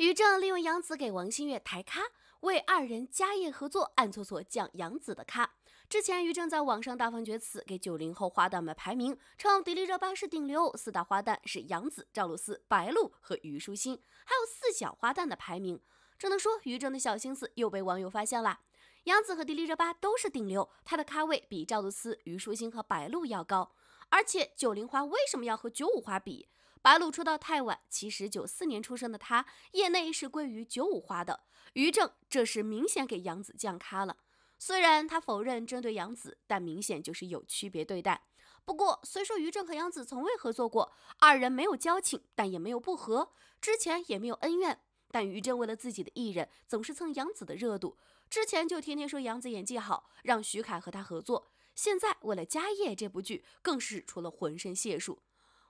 于正利用杨紫给王星月抬咖，为二人家业合作，暗搓搓降杨紫的咖。之前于正在网上大放厥词，给九零后花旦们排名，称迪丽热巴是顶流，四大花旦是杨紫、赵露思、白鹿和虞书欣，还有四小花旦的排名。只能说于正的小心思又被网友发现了。杨紫和迪丽热巴都是顶流，她的咖位比赵露思、虞书欣和白鹿要高。而且九零花为什么要和九五花比？白鹿出道太晚，其实九四年出生的他，业内是归于九五花的。于正这是明显给杨子降咖了，虽然他否认针对杨子，但明显就是有区别对待。不过虽说于正和杨子从未合作过，二人没有交情，但也没有不和，之前也没有恩怨。但于正为了自己的艺人，总是蹭杨子的热度，之前就天天说杨子演技好，让徐凯和他合作。现在为了《家业》这部剧，更是出了浑身解数。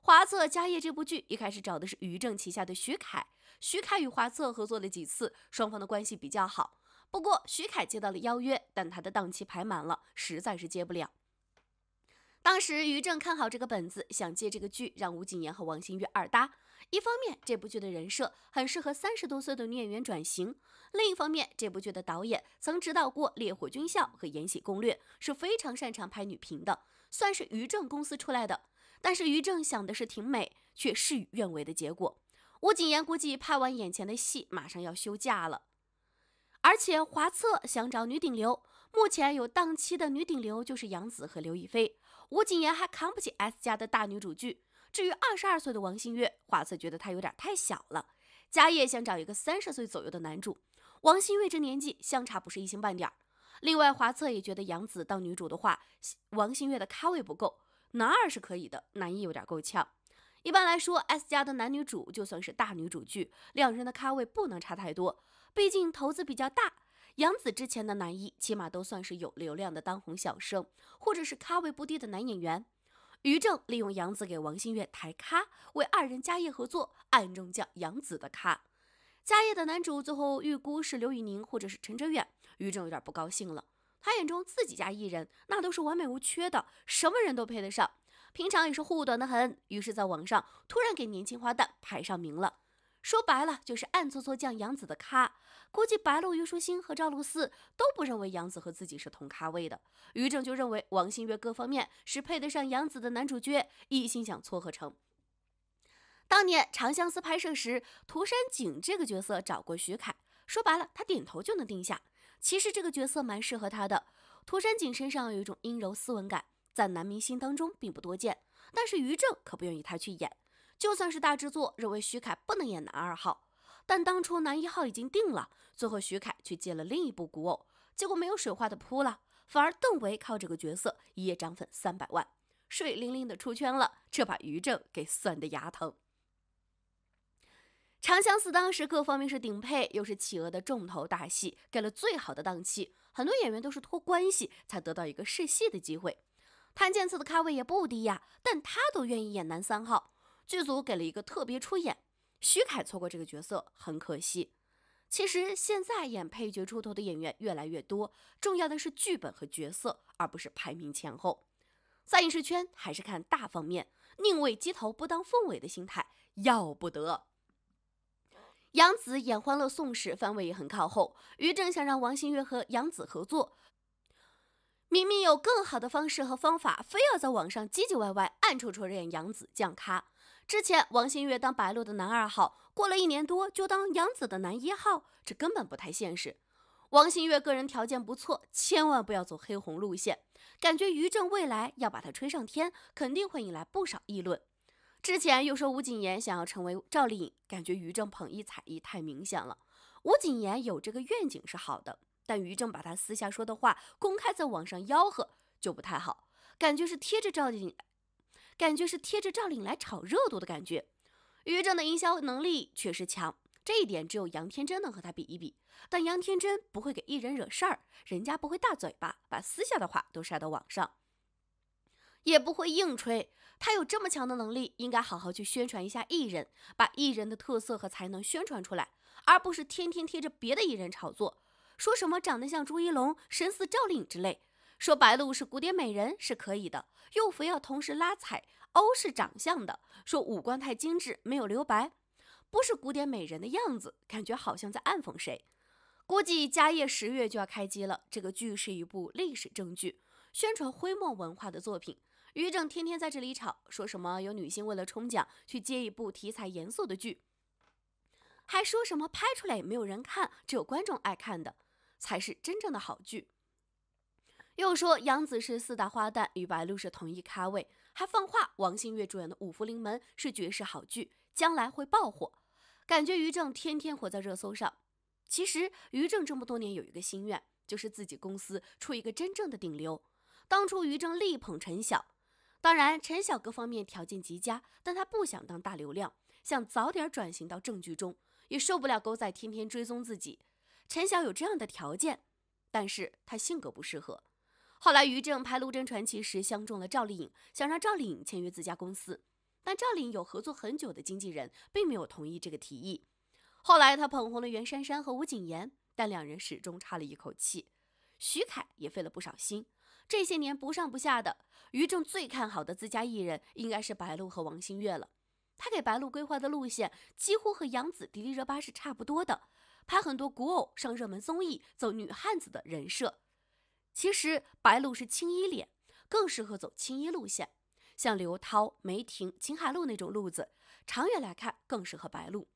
华策嘉业这部剧一开始找的是于正旗下的徐凯，徐凯与华策合作了几次，双方的关系比较好。不过徐凯接到了邀约，但他的档期排满了，实在是接不了。当时于正看好这个本子，想借这个剧让吴谨言和王心玥二搭。一方面，这部剧的人设很适合三十多岁的女演员转型；另一方面，这部剧的导演曾指导过《烈火军校》和《延禧攻略》，是非常擅长拍女频的，算是于正公司出来的。但是于正想的是挺美，却事与愿违的结果。吴谨言估计拍完眼前的戏，马上要休假了。而且华策想找女顶流，目前有档期的女顶流就是杨紫和刘亦菲。吴谨言还扛不起 S 家的大女主剧。至于二十二岁的王星越，华策觉得她有点太小了。嘉业想找一个三十岁左右的男主，王星越这年纪相差不是一星半点儿。另外，华策也觉得杨紫当女主的话，王星越的咖位不够。男二是可以的，男一有点够呛。一般来说，S 家的男女主就算是大女主剧，两人的咖位不能差太多，毕竟投资比较大。杨紫之前的男一起码都算是有流量的当红小生，或者是咖位不低的男演员。于正利用杨紫给王心月抬咖，为二人加业合作，暗中降杨紫的咖。加业的男主最后预估是刘宇宁或者是陈哲远，于正有点不高兴了。他眼中自己家艺人那都是完美无缺的，什么人都配得上。平常也是护短的很，于是在网上突然给年轻花旦排上名了。说白了就是暗搓搓降杨子的咖。估计白鹿、虞书欣和赵露思都不认为杨子和自己是同咖位的。于正就认为王星越各方面是配得上杨子的男主角，一心想撮合成。当年《长相思》拍摄时，涂山璟这个角色找过徐凯，说白了他点头就能定下。其实这个角色蛮适合他的，涂山璟身上有一种阴柔斯文感，在男明星当中并不多见。但是于正可不愿意他去演，就算是大制作认为徐凯不能演男二号，但当初男一号已经定了，最后徐凯去接了另一部古偶，结果没有水花的扑了，反而邓为靠这个角色一夜涨粉三百万，水灵灵的出圈了，这把于正给酸的牙疼。《长相思》当时各方面是顶配，又是企鹅的重头大戏，给了最好的档期。很多演员都是托关系才得到一个试戏的机会。谭健次的咖位也不低呀，但他都愿意演男三号，剧组给了一个特别出演。徐凯错过这个角色很可惜。其实现在演配角出头的演员越来越多，重要的是剧本和角色，而不是排名前后。在影视圈，还是看大方面，宁为鸡头不当凤尾的心态要不得。杨紫演《欢乐颂》时，番位也很靠后。于正想让王星越和杨紫合作，明明有更好的方式和方法，非要在网上唧唧歪歪、暗戳戳演杨紫降咖。之前王星越当白鹿的男二号，过了一年多就当杨紫的男一号，这根本不太现实。王新月个人条件不错，千万不要走黑红路线。感觉于正未来要把他吹上天，肯定会引来不少议论。之前又说吴谨言想要成为赵丽颖，感觉于正捧一踩一太明显了。吴谨言有这个愿景是好的，但于正把他私下说的话公开在网上吆喝就不太好，感觉是贴着赵丽颖，感觉是贴着赵丽颖来炒热度的感觉。于正的营销能力确实强，这一点只有杨天真能和他比一比。但杨天真不会给艺人惹事儿，人家不会大嘴巴把私下的话都晒到网上。也不会硬吹，他有这么强的能力，应该好好去宣传一下艺人，把艺人的特色和才能宣传出来，而不是天天贴着别的艺人炒作，说什么长得像朱一龙、神似赵丽颖之类。说白露是古典美人是可以的，又非要同时拉踩欧式长相的，说五官太精致没有留白，不是古典美人的样子，感觉好像在暗讽谁。估计《家业》十月就要开机了，这个剧是一部历史正剧。宣传徽墨文化的作品，于正天天在这里吵，说什么有女星为了冲奖去接一部题材严肃的剧，还说什么拍出来也没有人看，只有观众爱看的才是真正的好剧。又说杨紫是四大花旦，与白鹿是同一咖位，还放话王星越主演的《五福临门》是绝世好剧，将来会爆火。感觉于正天天活在热搜上。其实于正这么多年有一个心愿，就是自己公司出一个真正的顶流。当初于正力捧陈晓，当然陈晓各方面条件极佳，但他不想当大流量，想早点转型到正剧中，也受不了狗仔天天追踪自己。陈晓有这样的条件，但是他性格不适合。后来于正拍《陆贞传奇》时相中了赵丽颖，想让赵丽颖签约自家公司，但赵丽颖有合作很久的经纪人，并没有同意这个提议。后来他捧红了袁姗姗和吴谨言，但两人始终差了一口气。徐凯也费了不少心。这些年不上不下的，于正最看好的自家艺人应该是白鹿和王星越了。他给白鹿规划的路线几乎和杨紫、迪丽热巴是差不多的，拍很多古偶，上热门综艺，走女汉子的人设。其实白鹿是青衣脸，更适合走青衣路线，像刘涛、梅婷、秦海璐那种路子，长远来看更适合白鹿。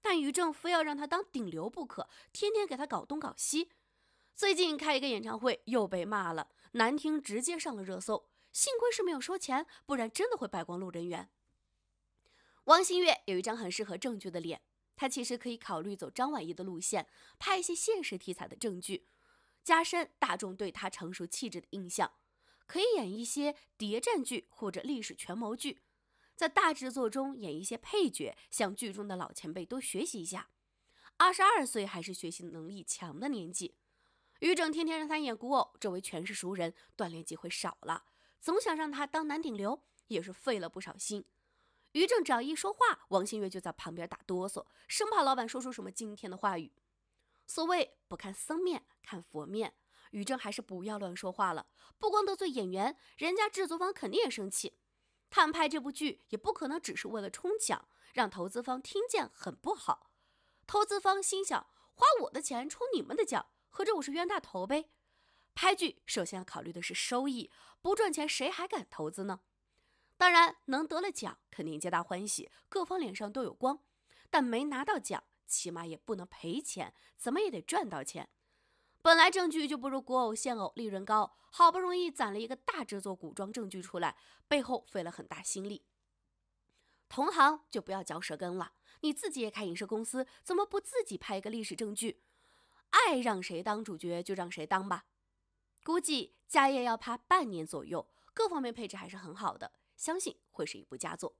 但于正非要让他当顶流不可，天天给他搞东搞西。最近开一个演唱会又被骂了。难听，直接上了热搜。幸亏是没有收钱，不然真的会败光路人缘。王星越有一张很适合正剧的脸，他其实可以考虑走张晚意的路线，拍一些现实题材的正剧，加深大众对他成熟气质的印象。可以演一些谍战剧或者历史权谋剧，在大制作中演一些配角，向剧中的老前辈多学习一下。二十二岁还是学习能力强的年纪。于正天天让他演古偶，周围全是熟人，锻炼机会少了，总想让他当男顶流，也是费了不少心。于正只要一说话，王心月就在旁边打哆嗦，生怕老板说出什么惊天的话语。所谓不看僧面看佛面，于正还是不要乱说话了，不光得罪演员，人家制作方肯定也生气。他们拍这部剧也不可能只是为了冲奖，让投资方听见很不好。投资方心想，花我的钱冲你们的奖。合着我是冤大头呗？拍剧首先要考虑的是收益，不赚钱谁还敢投资呢？当然能得了奖，肯定皆大欢喜，各方脸上都有光。但没拿到奖，起码也不能赔钱，怎么也得赚到钱。本来正剧就不如古偶、现偶利润高，好不容易攒了一个大制作古装正剧出来，背后费了很大心力。同行就不要嚼舌根了，你自己也开影视公司，怎么不自己拍一个历史正剧？爱让谁当主角就让谁当吧，估计《家业》要拍半年左右，各方面配置还是很好的，相信会是一部佳作。